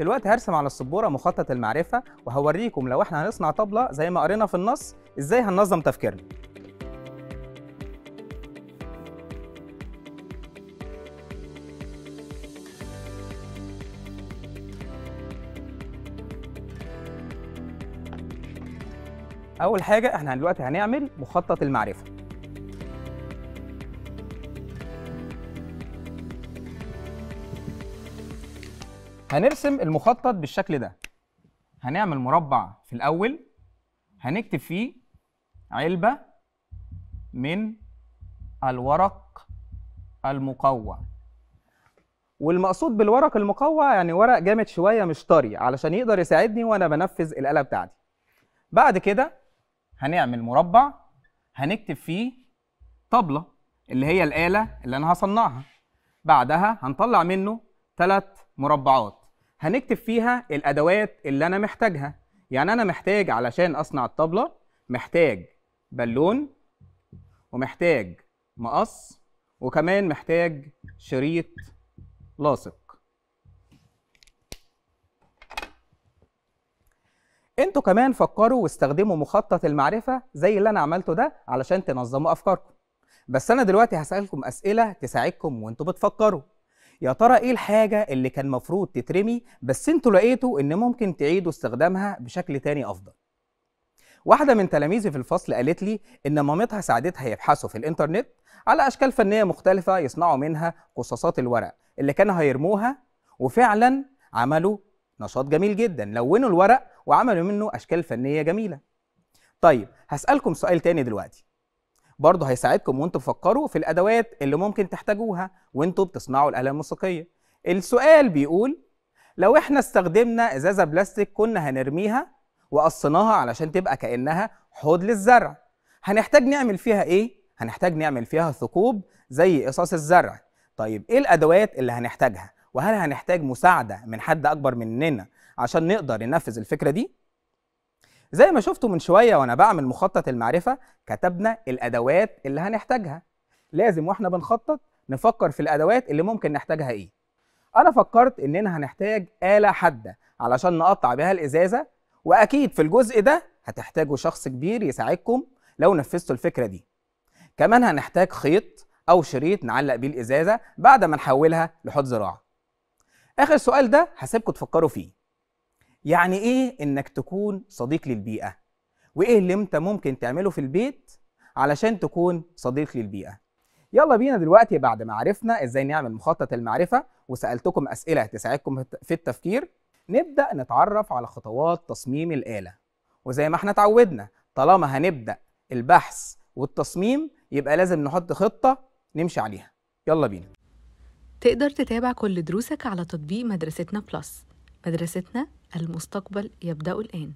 دلوقتي هرسم على السبوره مخطط المعرفه وهوريكم لو احنا هنصنع طبله زي ما قرينا في النص ازاي هننظم تفكيرنا اول حاجه احنا دلوقتي هنعمل مخطط المعرفه هنرسم المخطط بالشكل ده هنعمل مربع في الاول هنكتب فيه علبه من الورق المقوى والمقصود بالورق المقوى يعني ورق جامد شويه مش طري علشان يقدر يساعدني وانا بنفذ الاله بتاعتي بعد كده هنعمل مربع هنكتب فيه طبله اللي هي الاله اللي انا هصنعها بعدها هنطلع منه ثلاث مربعات هنكتب فيها الادوات اللي انا محتاجها يعني انا محتاج علشان اصنع الطبله محتاج بالون ومحتاج مقص وكمان محتاج شريط لاصق انتوا كمان فكروا واستخدموا مخطط المعرفه زي اللي انا عملته ده علشان تنظموا افكاركم بس انا دلوقتي هسالكم اسئله تساعدكم وانتوا بتفكروا يا ترى ايه الحاجه اللي كان مفروض تترمي بس انتوا لقيتوا ان ممكن تعيدوا استخدامها بشكل تاني افضل واحده من تلاميذي في الفصل قالت لي ان مامتها ساعدتها يبحثوا في الانترنت على اشكال فنيه مختلفه يصنعوا منها قصاصات الورق اللي كانوا هيرموها وفعلا عملوا نشاط جميل جدا لونوا الورق وعملوا منه اشكال فنيه جميله طيب هسالكم سؤال تاني دلوقتي برضه هيساعدكم وانتوا تفكروا في الادوات اللي ممكن تحتاجوها وانتوا بتصنعوا الاله الموسيقيه السؤال بيقول لو احنا استخدمنا ازازه بلاستيك كنا هنرميها وقصيناها علشان تبقى كانها حوض للزرع هنحتاج نعمل فيها ايه هنحتاج نعمل فيها ثقوب زي قصاص الزرع طيب ايه الادوات اللي هنحتاجها وهل هنحتاج مساعده من حد اكبر مننا عشان نقدر ننفذ الفكره دي زي ما شفتوا من شويه وانا بعمل مخطط المعرفه كتبنا الادوات اللي هنحتاجها لازم واحنا بنخطط نفكر في الادوات اللي ممكن نحتاجها ايه انا فكرت اننا هنحتاج اله حاده علشان نقطع بها الازازه واكيد في الجزء ده هتحتاجوا شخص كبير يساعدكم لو نفذتوا الفكره دي كمان هنحتاج خيط او شريط نعلق بيه الازازه بعد ما نحولها لحوض زراعه اخر سؤال ده هسيبكم تفكروا فيه يعني ايه انك تكون صديق للبيئه وايه اللي انت ممكن تعمله في البيت علشان تكون صديق للبيئه يلا بينا دلوقتي بعد ما عرفنا ازاي نعمل مخطط المعرفه وسالتكم اسئله تساعدكم في التفكير نبدا نتعرف على خطوات تصميم الاله وزي ما احنا اتعودنا طالما هنبدا البحث والتصميم يبقى لازم نحط خطه نمشي عليها يلا بينا تقدر تتابع كل دروسك على تطبيق مدرستنا بلس مدرستنا المستقبل يبدأ الآن